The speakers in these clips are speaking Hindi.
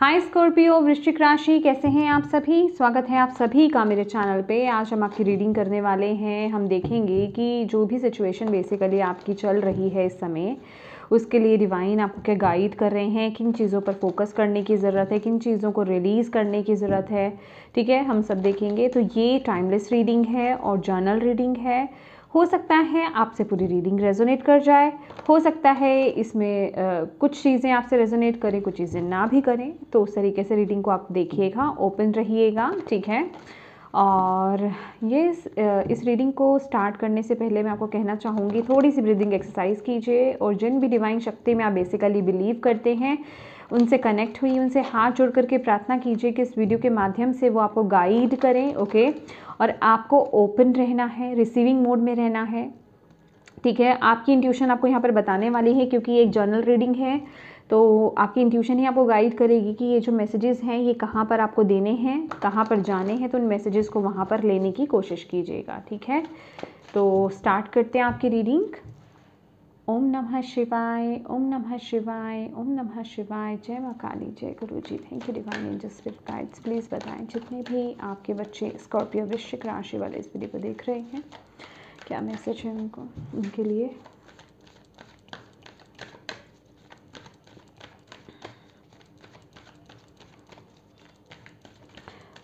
हाय स्कॉर्पियो वृश्चिक राशि कैसे हैं आप सभी स्वागत है आप सभी का मेरे चैनल पे आज हम आपकी रीडिंग करने वाले हैं हम देखेंगे कि जो भी सिचुएशन बेसिकली आपकी चल रही है इस समय उसके लिए डिवाइन आपको क्या गाइड कर रहे हैं किन चीज़ों पर फोकस करने की ज़रूरत है किन चीज़ों को रिलीज़ करने की ज़रूरत है ठीक है हम सब देखेंगे तो ये टाइमलेस रीडिंग है और जर्नल रीडिंग है हो सकता है आपसे पूरी रीडिंग रेजोनेट कर जाए हो सकता है इसमें आ, कुछ चीज़ें आपसे रेजोनेट करें कुछ चीज़ें ना भी करें तो उस तरीके से रीडिंग को आप देखिएगा ओपन रहिएगा ठीक है और ये इस, इस रीडिंग को स्टार्ट करने से पहले मैं आपको कहना चाहूँगी थोड़ी सी ब्रीदिंग एक्सरसाइज कीजिए और जिन भी डिवाइन शक्ति में आप बेसिकली बिलीव करते हैं उनसे कनेक्ट हुई उनसे हाथ जोड़ करके प्रार्थना कीजिए कि इस वीडियो के माध्यम से वो आपको गाइड करें ओके और आपको ओपन रहना है रिसीविंग मोड में रहना है ठीक है आपकी इंट्यूशन आपको यहाँ पर बताने वाली है क्योंकि एक जर्नल रीडिंग है तो आपकी इंट्यूशन ही आपको गाइड करेगी कि ये जो मैसेजेस हैं ये कहाँ पर आपको देने हैं कहाँ पर जाने हैं तो उन मैसेजेस को वहाँ पर लेने की कोशिश कीजिएगा ठीक है तो स्टार्ट करते हैं आपकी रीडिंग ओम नमः शिवाय ओम नमः शिवाय ओम नमः शिवाय जय माँ काली जय गुरु जी thank you divine angel spirit guides please बताएं जितने भी आपके बच्चे स्कॉर्पियो वृश्चिक राशि वाले इस वीडियो को देख रहे हैं क्या मैसेज है उनको उनके लिए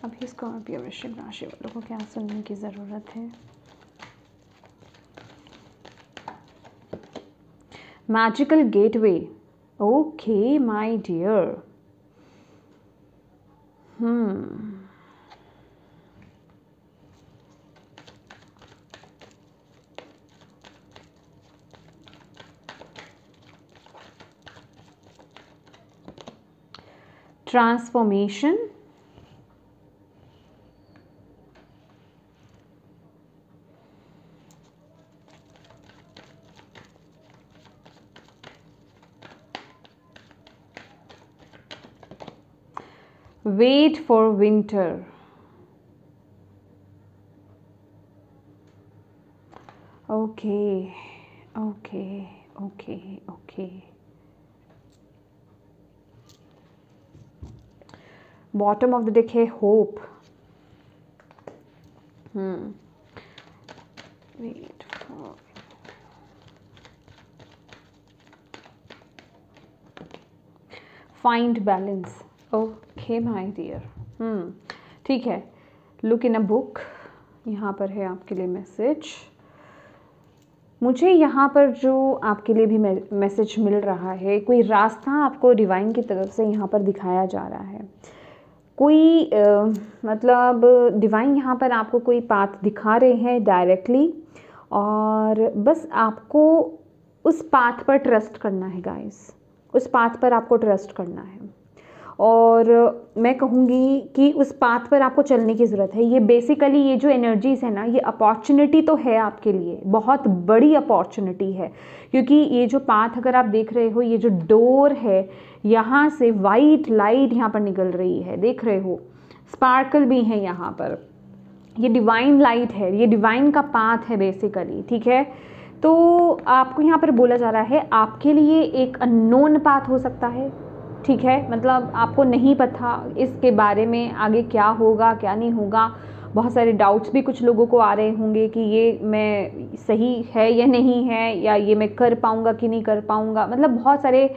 अभी स्कॉर्पियो वृश्चिक राशि वालों को क्या सुनने की ज़रूरत है magical gateway okay my dear hmm transformation wait for winter okay okay okay okay bottom of the deck hope hmm wait for find balance oh okay my dear ठीक है लुक इन अ बुक यहाँ पर है आपके लिए मैसेज मुझे यहाँ पर जो आपके लिए भी मैसेज मिल रहा है कोई रास्ता आपको डिवाइन की तरफ से यहाँ पर दिखाया जा रहा है कोई आ, मतलब डिवाइन यहाँ पर आपको कोई पाथ दिखा रहे हैं डायरेक्टली और बस आपको उस पाथ पर ट्रस्ट करना है गाइस उस पाथ पर आपको ट्रस्ट करना है और मैं कहूँगी कि उस पाथ पर आपको चलने की ज़रूरत है ये बेसिकली ये जो एनर्जीज़ है ना ये अपॉर्चुनिटी तो है आपके लिए बहुत बड़ी अपॉर्चुनिटी है क्योंकि ये जो पाथ अगर आप देख रहे हो ये जो डोर है यहाँ से वाइट लाइट यहाँ पर निकल रही है देख रहे हो स्पार्कल भी हैं यहाँ पर ये डिवाइन लाइट है ये डिवाइन का पाथ है बेसिकली ठीक है तो आपको यहाँ पर बोला जा रहा है आपके लिए एक अननोन पाथ हो सकता है ठीक है मतलब आपको नहीं पता इसके बारे में आगे क्या होगा क्या नहीं होगा बहुत सारे डाउट्स भी कुछ लोगों को आ रहे होंगे कि ये मैं सही है या नहीं है या ये मैं कर पाऊँगा कि नहीं कर पाऊँगा मतलब बहुत सारे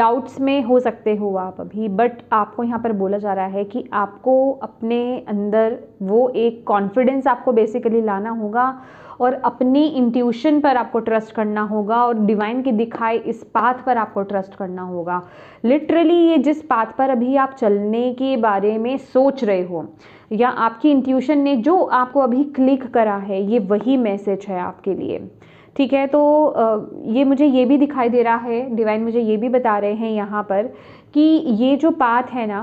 डाउट्स में हो सकते हो आप अभी बट आपको यहाँ पर बोला जा रहा है कि आपको अपने अंदर वो एक कॉन्फिडेंस आपको बेसिकली लाना होगा और अपनी इंट्यूशन पर आपको ट्रस्ट करना होगा और डिवाइन की दिखाए इस पाथ पर आपको ट्रस्ट करना होगा लिटरली ये जिस पाथ पर अभी आप चलने के बारे में सोच रहे हो या आपकी इंट्यूशन ने जो आपको अभी क्लिक करा है ये वही मैसेज है आपके लिए ठीक है तो ये मुझे ये भी दिखाई दे रहा है डिवाइन मुझे ये भी बता रहे हैं यहाँ पर कि ये जो पाथ है ना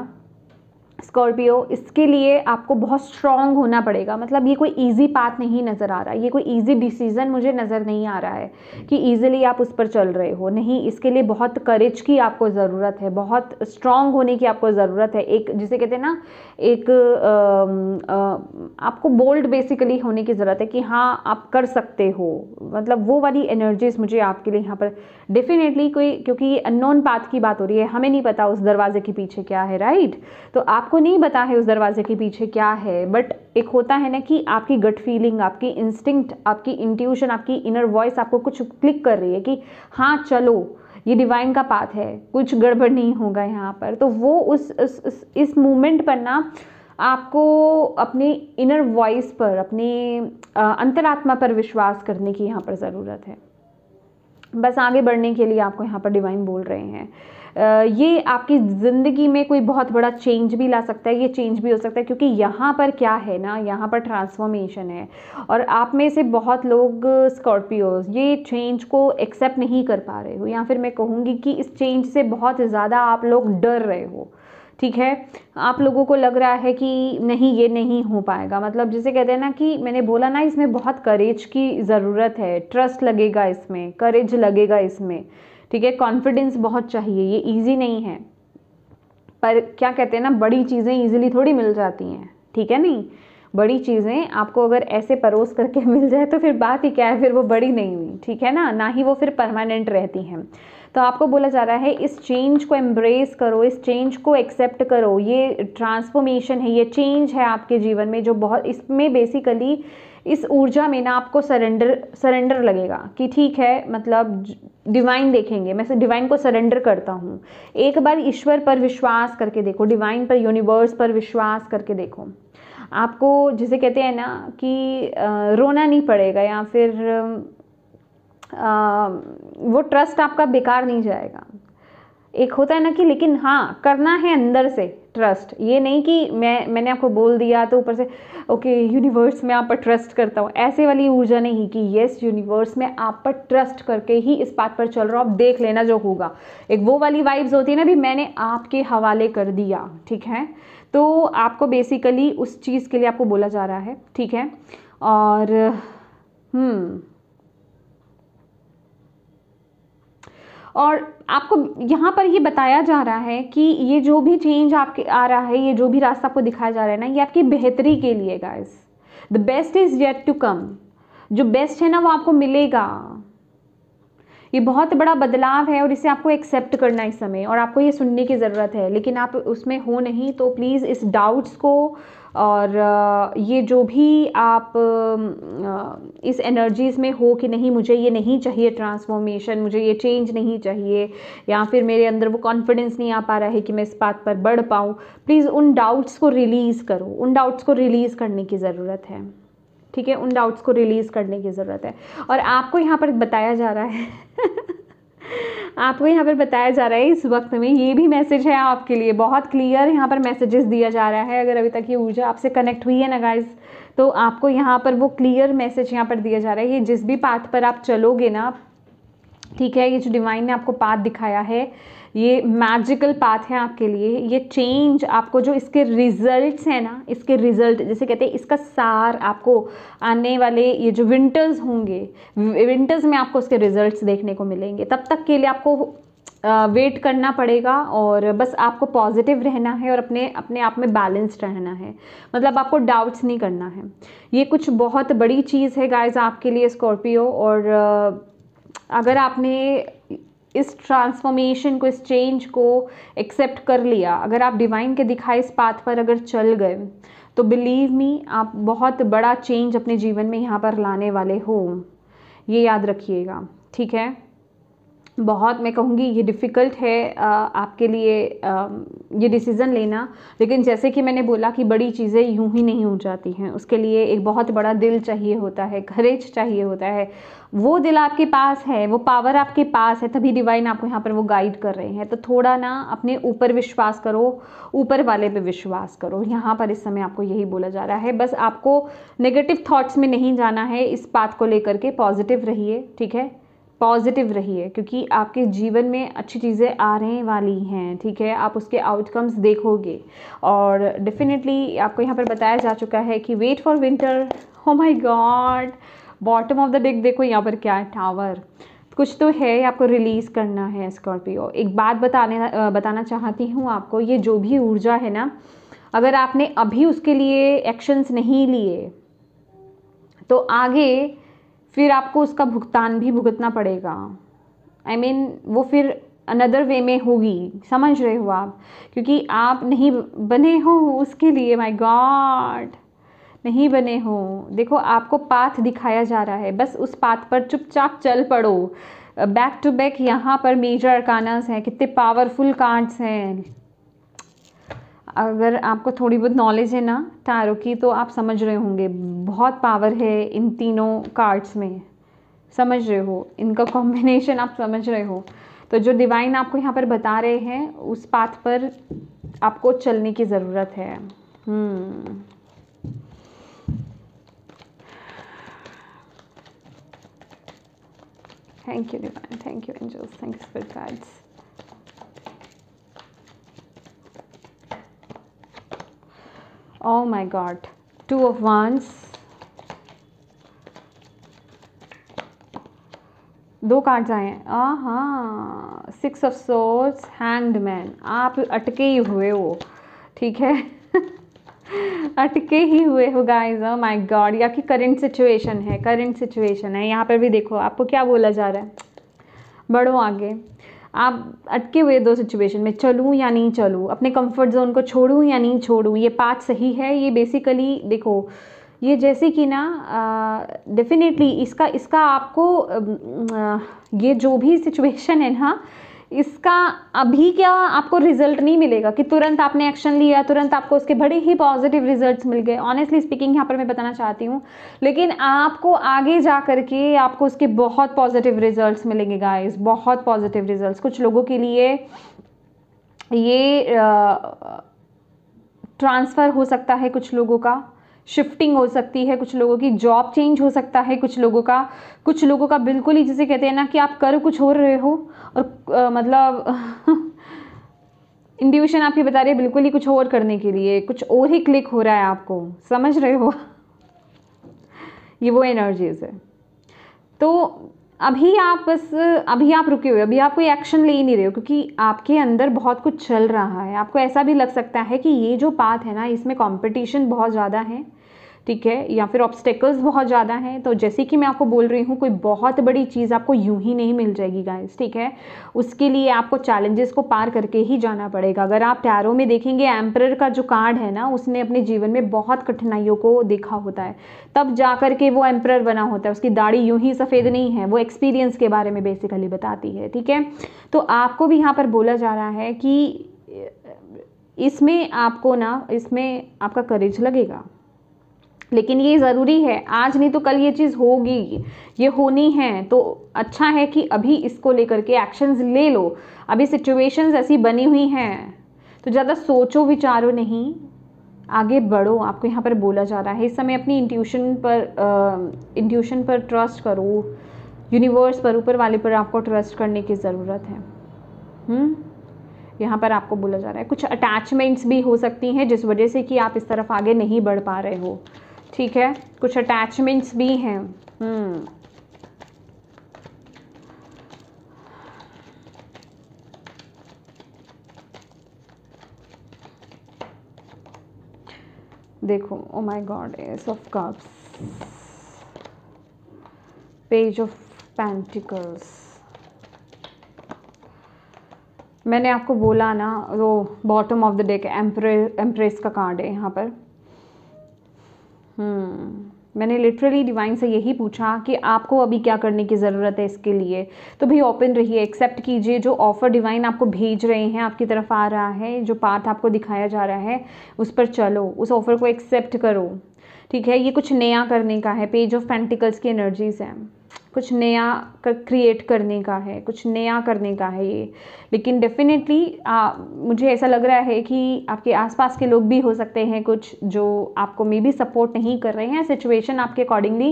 स्कॉर्पियो इसके लिए आपको बहुत स्ट्रॉन्ग होना पड़ेगा मतलब ये कोई इजी पाथ नहीं नज़र आ रहा ये कोई इजी डिसीज़न मुझे नज़र नहीं आ रहा है कि इजीली आप उस पर चल रहे हो नहीं इसके लिए बहुत करेज की आपको ज़रूरत है बहुत स्ट्रॉन्ग होने की आपको ज़रूरत है एक जिसे कहते हैं ना एक आ, आ, आपको बोल्ड बेसिकली होने की ज़रूरत है कि हाँ आप कर सकते हो मतलब वो वाली एनर्जीज मुझे आपके लिए यहाँ पर डेफिनेटली कोई क्योंकि ये अननोन पाथ की बात हो रही है हमें नहीं पता उस दरवाजे के पीछे क्या है राइट तो आप आपको नहीं पता है उस दरवाजे के पीछे क्या है बट एक होता है ना कि आपकी गट फीलिंग आपकी इंस्टिंक्ट आपकी इंट्यूशन आपकी इनर वॉइस आपको कुछ क्लिक कर रही है कि हाँ चलो ये डिवाइन का पाथ है कुछ गड़बड़ नहीं होगा यहाँ पर तो वो उस, इस मोमेंट पर ना आपको अपने इनर वॉइस पर अपने अंतरात्मा पर विश्वास करने की यहाँ पर ज़रूरत है बस आगे बढ़ने के लिए आपको यहाँ पर डिवाइन बोल रहे हैं ये आपकी ज़िंदगी में कोई बहुत बड़ा चेंज भी ला सकता है ये चेंज भी हो सकता है क्योंकि यहाँ पर क्या है ना यहाँ पर ट्रांसफॉर्मेशन है और आप में से बहुत लोग स्कॉर्पियोज ये चेंज को एक्सेप्ट नहीं कर पा रहे हो या फिर मैं कहूँगी कि इस चेंज से बहुत ज़्यादा आप लोग डर रहे हो ठीक है आप लोगों को लग रहा है कि नहीं ये नहीं हो पाएगा मतलब जिसे कहते हैं ना कि मैंने बोला ना इसमें बहुत करेज की ज़रूरत है ट्रस्ट लगेगा इसमें करेज लगेगा इसमें ठीक है कॉन्फिडेंस बहुत चाहिए ये ईजी नहीं है पर क्या कहते हैं ना बड़ी चीज़ें ईजिली थोड़ी मिल जाती हैं ठीक है नहीं बड़ी चीज़ें आपको अगर ऐसे परोस करके मिल जाए तो फिर बात ही क्या है फिर वो बड़ी नहीं हुई ठीक है ना ना ही वो फिर परमानेंट रहती हैं तो आपको बोला जा रहा है इस चेंज को एम्ब्रेस करो इस चेंज को एक्सेप्ट करो ये ट्रांसफॉर्मेशन है ये चेंज है आपके जीवन में जो बहुत इसमें बेसिकली इस ऊर्जा में ना आपको सरेंडर सरेंडर लगेगा कि ठीक है मतलब डिवाइन देखेंगे मैं डिवाइन को सरेंडर करता हूँ एक बार ईश्वर पर विश्वास करके देखो डिवाइन पर यूनिवर्स पर विश्वास करके देखो आपको जिसे कहते हैं ना कि रोना नहीं पड़ेगा या फिर वो ट्रस्ट आपका बेकार नहीं जाएगा एक होता है ना कि लेकिन हाँ करना है अंदर से ट्रस्ट ये नहीं कि मैं मैंने आपको बोल दिया तो ऊपर से ओके यूनिवर्स में आप पर ट्रस्ट करता हूँ ऐसे वाली ऊर्जा नहीं कि येस यूनिवर्स में आप पर ट्रस्ट करके ही इस बात पर चल रहा हूँ आप देख लेना जो होगा एक वो वाली वाइब्स होती है ना भी मैंने आपके हवाले कर दिया ठीक है तो आपको बेसिकली उस चीज़ के लिए आपको बोला जा रहा है ठीक है और हम्म और आपको यहाँ पर ये बताया जा रहा है कि ये जो भी चेंज आपके आ रहा है ये जो भी रास्ता आपको दिखाया जा रहा है ना ये आपकी बेहतरी के लिए guys the best is yet to come जो बेस्ट है ना वो आपको मिलेगा ये बहुत बड़ा बदलाव है और इसे आपको एक्सेप्ट करना इस समय और आपको ये सुनने की ज़रूरत है लेकिन आप उसमें हो नहीं तो प्लीज़ इस डाउट्स को और ये जो भी आप इस एनर्जीज़ में हो कि नहीं मुझे ये नहीं चाहिए ट्रांसफॉर्मेशन मुझे ये चेंज नहीं चाहिए या फिर मेरे अंदर वो कॉन्फिडेंस नहीं आ पा रहा है कि मैं इस बात पर बढ़ पाऊँ प्लीज़ उन डाउट्स को रिलीज़ करो उन डाउट्स को रिलीज़ करने की ज़रूरत है ठीक है उन डाउट्स को रिलीज़ करने की ज़रूरत है और आपको यहाँ पर बताया जा रहा है आपको यहाँ पर बताया जा रहा है इस वक्त में ये भी मैसेज है आपके लिए बहुत क्लियर यहाँ पर मैसेजेस दिया जा रहा है अगर अभी तक ये ऊर्जा आपसे कनेक्ट हुई है ना गाइज़ तो आपको यहाँ पर वो क्लियर मैसेज यहाँ पर दिया जा रहा है ये जिस भी पाथ पर आप चलोगे ना ठीक है ये जो डिवाइन ने आपको पाथ दिखाया है ये मैजिकल पाथ है आपके लिए ये चेंज आपको जो इसके रिजल्ट्स हैं ना इसके रिजल्ट जैसे कहते हैं इसका सार आपको आने वाले ये जो विंटर्स होंगे विंटर्स में आपको उसके रिजल्ट्स देखने को मिलेंगे तब तक के लिए आपको वेट करना पड़ेगा और बस आपको पॉजिटिव रहना है और अपने अपने आप में बैलेंस्ड रहना है मतलब आपको डाउट्स नहीं करना है ये कुछ बहुत बड़ी चीज़ है गाइज आपके लिए स्कॉर्पियो और अगर आपने इस ट्रांसफॉर्मेशन को इस चेंज को एक्सेप्ट कर लिया अगर आप डिवाइन के दिखाए इस पाथ पर अगर चल गए तो बिलीव मी आप बहुत बड़ा चेंज अपने जीवन में यहाँ पर लाने वाले हो ये याद रखिएगा ठीक है बहुत मैं कहूँगी ये डिफ़िकल्ट है आपके लिए ये डिसीज़न लेना लेकिन जैसे कि मैंने बोला कि बड़ी चीज़ें यूं ही नहीं हो जाती हैं उसके लिए एक बहुत बड़ा दिल चाहिए होता है करेज चाहिए होता है वो दिल आपके पास है वो पावर आपके पास है तभी डिवाइन आपको यहाँ पर वो गाइड कर रहे हैं तो थोड़ा ना अपने ऊपर विश्वास करो ऊपर वाले पे विश्वास करो यहाँ पर इस समय आपको यही बोला जा रहा है बस आपको नेगेटिव थॉट्स में नहीं जाना है इस बात को लेकर के पॉजिटिव रहिए ठीक है पॉजिटिव रहिए क्योंकि आपके जीवन में अच्छी चीज़ें आने वाली हैं ठीक है आप उसके आउटकम्स देखोगे और डेफिनेटली आपको यहाँ पर बताया जा चुका है कि wait for winter oh my god bottom of the deck देखो यहाँ पर क्या है टावर कुछ तो है आपको रिलीज़ करना है स्कॉर्पियो एक बात बताने बताना चाहती हूँ आपको ये जो भी ऊर्जा है ना अगर आपने अभी उसके लिए एक्शंस नहीं लिए तो आगे फिर आपको उसका भुगतान भी भुगतना पड़ेगा आई I मीन mean, वो फिर अनदर वे में होगी समझ रहे हो आप क्योंकि आप नहीं बने हो उसके लिए माय गॉड नहीं बने हो देखो आपको पाथ दिखाया जा रहा है बस उस पाथ पर चुपचाप चल पड़ो बैक टू बैक यहाँ पर मेजर अरकानाज हैं कितने पावरफुल कार्ड्स हैं अगर आपको थोड़ी बहुत नॉलेज है ना तारो की तो आप समझ रहे होंगे बहुत पावर है इन तीनों कार्ड्स में समझ रहे हो इनका कॉम्बिनेशन आप समझ रहे हो तो जो डिवाइन आपको यहाँ पर बता रहे हैं उस पाथ पर आपको चलने की ज़रूरत है thank you divine thank you angels thank you spirit guides oh my god two of wands दो कार्ड्स आए हैं हाँ six of swords hanged man आप अटके ही हुए हो ठीक है अटके ही हुए हो गाइस ओ माय गॉड या कि करंट सिचुएशन है करंट सिचुएशन है यहाँ पर भी देखो आपको क्या बोला जा रहा है बढ़ो आगे आप अटके हुए दो सिचुएशन में चलूँ या नहीं चलूँ अपने कंफर्ट जोन को छोड़ूँ या नहीं छोड़ूँ ये पाथ सही है ये बेसिकली देखो ये जैसे कि ना डेफिनेटली इसका इसका आपको आ, ये जो भी सिचुएशन है ना इसका अभी क्या आपको रिजल्ट नहीं मिलेगा कि तुरंत आपने एक्शन लिया तुरंत आपको उसके बड़े ही पॉजिटिव रिजल्ट्स मिल गए ऑनेस्टली स्पीकिंग यहाँ पर मैं बताना चाहती हूँ लेकिन आपको आगे जा करके आपको उसके बहुत पॉजिटिव रिजल्ट्स मिलेंगे गाइस बहुत पॉजिटिव रिजल्ट्स कुछ लोगों के लिए ये ट्रांसफ़र हो सकता है कुछ लोगों का शिफ्टिंग हो सकती है कुछ लोगों की जॉब चेंज हो सकता है कुछ लोगों का कुछ लोगों का बिल्कुल ही जिसे कहते हैं ना कि आप कर कुछ हो रहे हो और आ, मतलब इंडिविशन आपकी बता रही है बिल्कुल ही कुछ और करने के लिए कुछ और ही क्लिक हो रहा है आपको समझ रहे हो ये वो एनर्जीज है तो अभी आप बस अभी आप रुके हुए अभी आप कोई एक्शन ले ही नहीं रहे हो क्योंकि आपके अंदर बहुत कुछ चल रहा है आपको ऐसा भी लग सकता है कि ये जो बात है ना इसमें कंपटीशन बहुत ज़्यादा है ठीक है या फिर ऑब्स्टेकल्स बहुत ज़्यादा हैं तो जैसे कि मैं आपको बोल रही हूँ कोई बहुत बड़ी चीज़ आपको यूं ही नहीं मिल जाएगी गाइस ठीक है उसके लिए आपको चैलेंजेस को पार करके ही जाना पड़ेगा अगर आप टैरो में देखेंगे एम्प्रर का जो कार्ड है ना उसने अपने जीवन में बहुत कठिनाइयों को देखा होता है तब जा कर के वो एम्प्रर बना होता है उसकी दाढ़ी यूं ही सफ़ेद नहीं है वो एक्सपीरियंस के बारे में बेसिकली बताती है ठीक है तो आपको भी यहाँ पर बोला जा रहा है कि इसमें आपको ना इसमें आपका करेज लगेगा लेकिन ये ज़रूरी है आज नहीं तो कल ये चीज़ होगी ये होनी है तो अच्छा है कि अभी इसको लेकर के एक्शंस ले लो अभी सिचुएशंस ऐसी बनी हुई हैं तो ज़्यादा सोचो विचारो नहीं आगे बढ़ो आपको यहाँ पर बोला जा रहा है इस समय अपनी इंट्यूशन पर इंट्यूशन पर ट्रस्ट करो यूनिवर्स पर ऊपर वाले पर आपको ट्रस्ट करने की ज़रूरत है हुँ? हम्म? यहाँ पर आपको बोला जा रहा है कुछ अटैचमेंट्स भी हो सकती हैं जिस वजह से कि आप इस तरफ आगे नहीं बढ़ पा रहे हो ठीक है कुछ अटैचमेंट्स भी हैं हम्म। देखो oh my god ace of cups page of pentacles मैंने आपको बोला ना वो bottom of the deck empress का कार्ड है यहाँ पर हम्म। मैंने लिटरली डिवाइन से यही पूछा कि आपको अभी क्या करने की ज़रूरत है इसके लिए तो भाई ओपन रहिए एक्सेप्ट कीजिए जो ऑफ़र डिवाइन आपको भेज रहे हैं आपकी तरफ आ रहा है जो पाथ आपको दिखाया जा रहा है उस पर चलो उस ऑफ़र को एक्सेप्ट करो ठीक है ये कुछ नया करने का है पेज ऑफ पेंटिकल्स की एनर्जीज हैं कुछ नया क्रिएट करने का है कुछ नया करने का है ये लेकिन डेफिनेटली मुझे ऐसा लग रहा है कि आपके आसपास के लोग भी हो सकते हैं कुछ जो आपको मे बी सपोर्ट नहीं कर रहे हैं सिचुएशन आपके अकॉर्डिंगली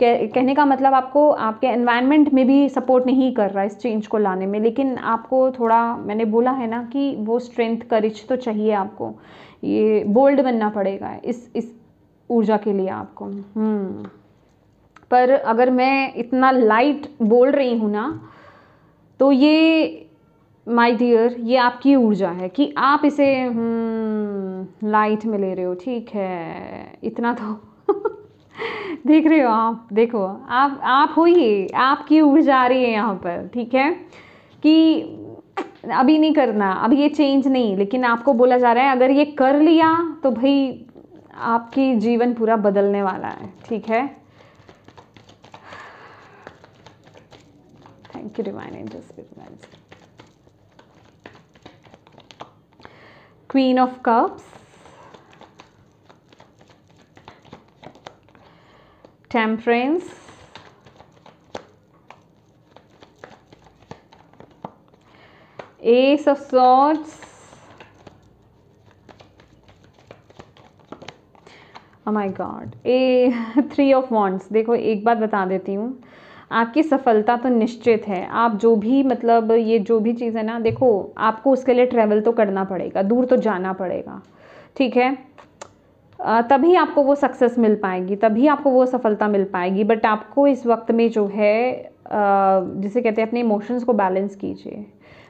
कह, कहने का मतलब आपको आपके एनवायरनमेंट में भी सपोर्ट नहीं कर रहा है इस चेंज को लाने में लेकिन आपको थोड़ा मैंने बोला है ना कि वो स्ट्रेंथ करिज तो चाहिए आपको ये बोल्ड बनना पड़ेगा इस इस ऊर्जा के लिए आपको हम्म। पर अगर मैं इतना लाइट बोल रही हूँ ना तो ये माय डियर ये आपकी ऊर्जा है कि आप इसे लाइट हम्म, में ले रहे हो ठीक है इतना तो देख रहे हो आप देखो आप आप होइए आपकी ऊर्जा आ रही है यहाँ पर ठीक है कि अभी नहीं करना अभी ये चेंज नहीं लेकिन आपको बोला जा रहा है अगर ये कर लिया तो भाई आपकी जीवन पूरा बदलने वाला है ठीक है Thank you, Divine Angels, Spirituals. Queen of Cups. Temperance. Ace of Swords. oh my god a three of wands dekho ek बात bata deti hu आपकी सफलता तो निश्चित है आप जो भी मतलब ये जो भी चीज़ है ना देखो आपको उसके लिए ट्रैवल तो करना पड़ेगा दूर तो जाना पड़ेगा ठीक है तभी आपको वो सक्सेस मिल पाएगी तभी आपको वो सफलता मिल पाएगी बट आपको इस वक्त में जो है जिसे कहते हैं अपने इमोशंस को बैलेंस कीजिए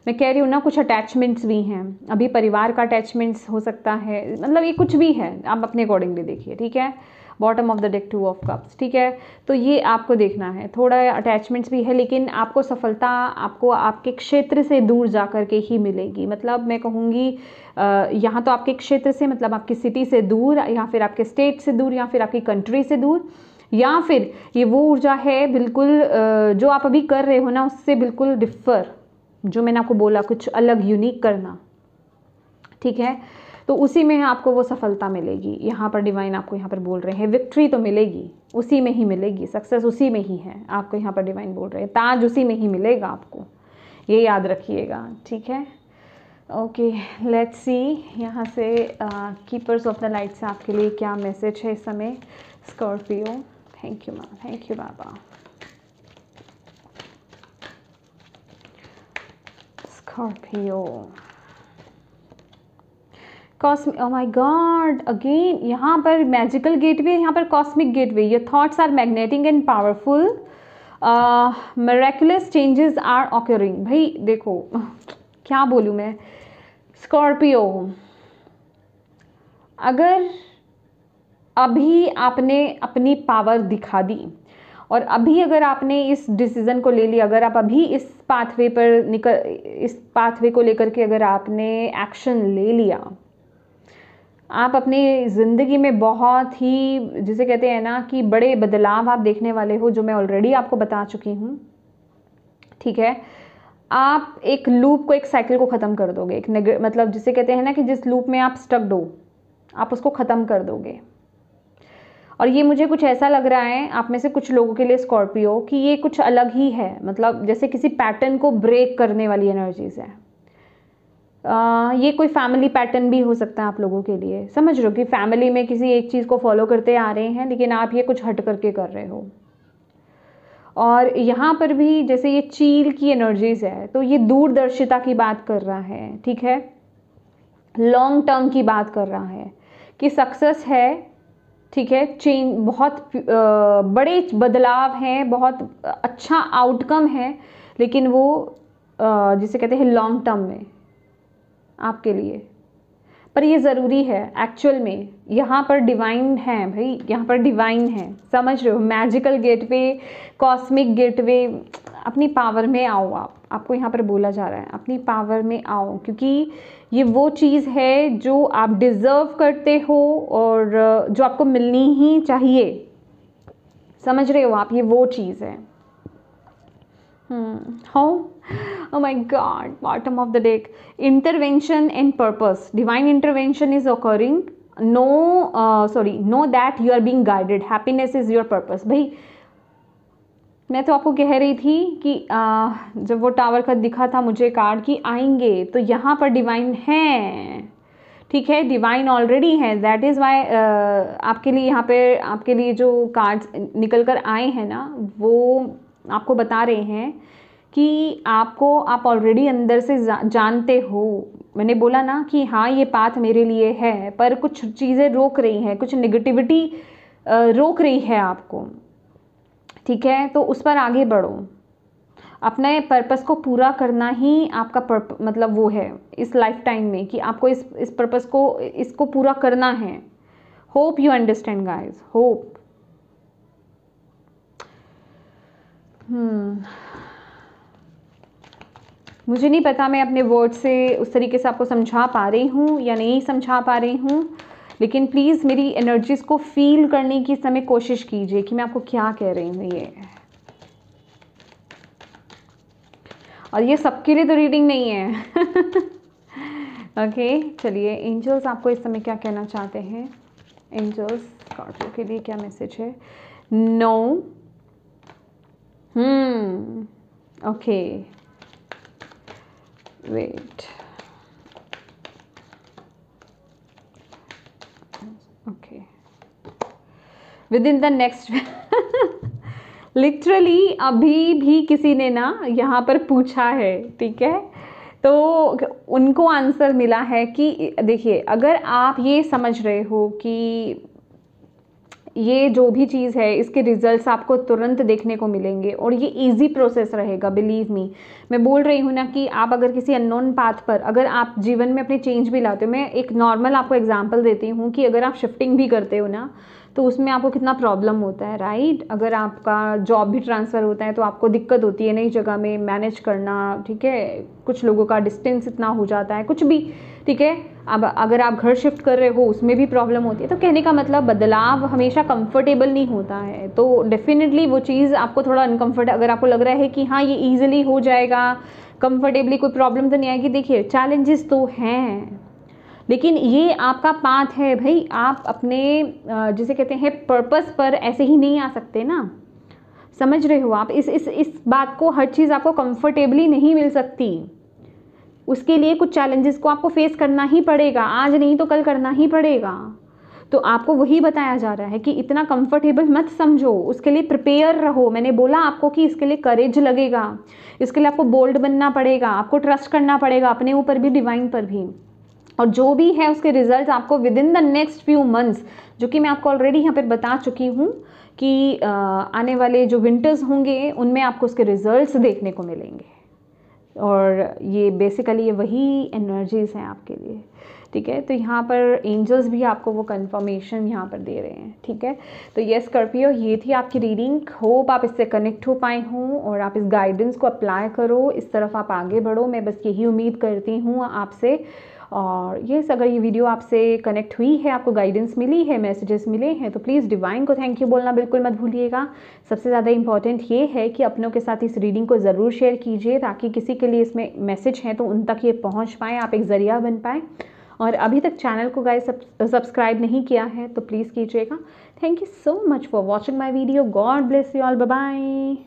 मैं कह रही हूँ ना कुछ अटैचमेंट्स भी हैं अभी परिवार का अटैचमेंट्स हो सकता है मतलब ये कुछ भी है आप अपने अकॉर्डिंगली देखिए ठीक है bottom of the deck two of cups ठीक है तो ये आपको देखना है थोड़ा अटैचमेंट्स भी है लेकिन आपको सफलता आपको आपके क्षेत्र से दूर जा कर के ही मिलेगी मतलब मैं कहूँगी यहाँ तो आपके क्षेत्र से मतलब आपकी सिटी से दूर या फिर आपके स्टेट से दूर या फिर आपकी कंट्री से दूर या फिर ये वो ऊर्जा है बिल्कुल जो आप अभी कर रहे हो ना उससे बिल्कुल डिफ़र जो मैंने आपको बोला कुछ अलग यूनिक करना ठीक है तो उसी में आपको वो सफलता मिलेगी यहाँ पर डिवाइन आपको यहाँ पर बोल रहे हैं विक्ट्री तो मिलेगी उसी में ही मिलेगी सक्सेस उसी में ही है आपको यहाँ पर डिवाइन बोल रहे हैं ताज उसी में ही मिलेगा आपको ये याद रखिएगा ठीक है ओके लेट्स सी यहाँ से कीपर्स ऑफ द लाइट से आपके लिए क्या मैसेज है इस समय Scorpio thank you ma'am thank you बाबा Scorpio cosmic oh god again यहाँ पर मैजिकल गेटवे यहाँ पर cosmic gateway your thoughts are magnetizing and powerful miraculous changes are occurring भाई देखो क्या बोलूँ मैं स्कॉर्पियो अगर अभी आपने अपनी पावर दिखा दी और अभी अगर आपने इस डिसीज़न को ले लिया अगर आप अभी इस पाथवे पर निकल इस पाथवे को लेकर के अगर आपने एक्शन ले लिया आप अपने ज़िंदगी में बहुत ही जिसे कहते हैं ना कि बड़े बदलाव आप देखने वाले हो जो मैं ऑलरेडी आपको बता चुकी हूँ ठीक है आप एक लूप को एक साइकिल को ख़त्म कर दोगे एक नेग मतलब जिसे कहते हैं ना कि जिस लूप में आप स्टक्ड हो आप उसको ख़त्म कर दोगे और ये मुझे कुछ ऐसा लग रहा है आप में से कुछ लोगों के लिए स्कॉर्पियो कि ये कुछ अलग ही है मतलब जैसे किसी पैटर्न को ब्रेक करने वाली एनर्जीज़ है आ, ये कोई फैमिली पैटर्न भी हो सकता है आप लोगों के लिए समझ रहे हो कि फैमिली में किसी एक चीज़ को फॉलो करते आ रहे हैं लेकिन आप ये कुछ हट करके कर रहे हो और यहाँ पर भी जैसे ये चील की एनर्जीज है तो ये दूरदर्शिता की बात कर रहा है ठीक है लॉन्ग टर्म की बात कर रहा है कि सक्सेस है ठीक है चेंज बहुत बड़े बदलाव हैं बहुत अच्छा आउटकम है लेकिन वो जिसे कहते हैं लॉन्ग टर्म में आपके लिए पर ये ज़रूरी है एक्चुअल में यहाँ पर डिवाइन है भाई यहाँ पर डिवाइन है समझ रहे हो मैजिकल गेटवे कॉस्मिक गेटवे अपनी पावर में आओ आप आपको यहाँ पर बोला जा रहा है अपनी पावर में आओ क्योंकि ये वो चीज़ है जो आप डिज़र्व करते हो और जो आपको मिलनी ही चाहिए समझ रहे हो आप ये वो चीज़ है how oh my god bottom of the deck intervention and purpose divine intervention is occurring no sorry no that you are being guided happiness is your purpose भाई मैं तो आपको कह रही थी कि आ, जब वो टावर का दिखा था मुझे कार्ड कि आएंगे तो यहाँ पर डिवाइन है ठीक है डिवाइन ऑलरेडी है दैट इज़ वाई आपके लिए यहाँ पे आपके लिए जो कार्ड्स निकल कर आए हैं ना वो आपको बता रहे हैं कि आपको आप ऑलरेडी अंदर से जा, जानते हो मैंने बोला ना कि हाँ ये पाथ मेरे लिए है पर कुछ चीज़ें रोक रही हैं कुछ निगेटिविटी रोक रही है आपको ठीक है तो उस पर आगे बढ़ो अपने पर्पस को पूरा करना ही आपका पर्प मतलब वो है इस लाइफ टाइम में कि आपको इस इस पर्पस को इसको पूरा करना है hope you understand guys hope hmm. मुझे नहीं पता मैं अपने वर्ड से उस तरीके से आपको समझा पा रही हूँ या नहीं समझा पा रही हूँ लेकिन प्लीज़ मेरी एनर्जीज़ को फील करने की समय कोशिश कीजिए कि मैं आपको क्या कह रही हूँ ये और ये सबके लिए तो रीडिंग नहीं है ओके चलिए एंजल्स आपको इस समय क्या कहना चाहते हैं एंजल्स कार्टो के लिए क्या मैसेज है no no, Hmm. Okay. Wait. Okay. Within the next. Literally अभी भी किसी ने ना यहाँ पर पूछा है ठीक है तो उनको आंसर मिला है कि देखिए अगर आप ये समझ रहे हो कि ये जो भी चीज़ है इसके रिजल्ट्स आपको तुरंत देखने को मिलेंगे और ये इजी प्रोसेस रहेगा बिलीव मी मैं बोल रही हूँ ना कि आप अगर किसी अननोन पाथ पर अगर आप जीवन में अपने चेंज भी लाते हो मैं एक नॉर्मल आपको एग्जाम्पल देती हूँ कि अगर आप शिफ्टिंग भी करते हो ना तो उसमें आपको कितना प्रॉब्लम होता है राइट अगर आपका जॉब भी ट्रांसफ़र होता है तो आपको दिक्कत होती है नई जगह में मैनेज करना ठीक है कुछ लोगों का डिस्टेंस इतना हो जाता है कुछ भी ठीक है अब अगर आप घर शिफ्ट कर रहे हो उसमें भी प्रॉब्लम होती है तो कहने का मतलब बदलाव हमेशा कंफर्टेबल नहीं होता है तो डेफिनेटली वो चीज़ आपको थोड़ा अनकम्फर्ट अगर आपको लग रहा है कि हाँ ये ईजिली हो जाएगा कंफर्टेबली कोई प्रॉब्लम तो नहीं आएगी देखिए चैलेंजेस तो हैं लेकिन ये आपका पाथ है भाई आप अपने जिसे कहते हैं पर्पस पर ऐसे ही नहीं आ सकते ना समझ रहे हो आप इस इस इस बात को हर चीज़ आपको कंफर्टेबली नहीं मिल सकती उसके लिए कुछ चैलेंजेस को आपको फेस करना ही पड़ेगा आज नहीं तो कल करना ही पड़ेगा तो आपको वही बताया जा रहा है कि इतना कंफर्टेबल मत समझो उसके लिए प्रिपेयर रहो मैंने बोला आपको कि इसके लिए करेज लगेगा इसके लिए आपको बोल्ड बनना पड़ेगा आपको ट्रस्ट करना पड़ेगा अपने ऊपर भी डिवाइन पर भी और जो भी है उसके रिजल्ट आपको within the next few months जो कि मैं आपको ऑलरेडी यहाँ पर बता चुकी हूँ कि आने वाले जो विंटर्स होंगे उनमें आपको उसके रिजल्ट्स देखने को मिलेंगे और ये बेसिकली ये वही एनर्जीज़ हैं आपके लिए ठीक है तो यहाँ पर एंजल्स भी आपको वो कंफर्मेशन यहाँ पर दे रहे हैं ठीक है तो ये स्कॉर्पियो ये थी आपकी रीडिंग होप आप इससे कनेक्ट हो पाए हों और आप इस गाइडेंस को अप्लाई करो इस तरफ आप आगे बढ़ो मैं बस यही उम्मीद करती हूँ आपसे और यस अगर ये वीडियो आपसे कनेक्ट हुई है आपको गाइडेंस मिली है मैसेजेस मिले हैं तो प्लीज़ डिवाइन को थैंक यू बोलना बिल्कुल मत भूलिएगा सबसे ज़्यादा इंपॉर्टेंट ये है कि अपनों के साथ इस रीडिंग को ज़रूर शेयर कीजिए ताकि किसी के लिए इसमें मैसेज हैं तो उन तक ये पहुँच पाएँ आप एक ज़रिया बन पाएँ और अभी तक चैनल को गाय सब्सक्राइब नहीं किया है तो प्लीज़ कीजिएगा thank you so much for watching my video god bless you all bye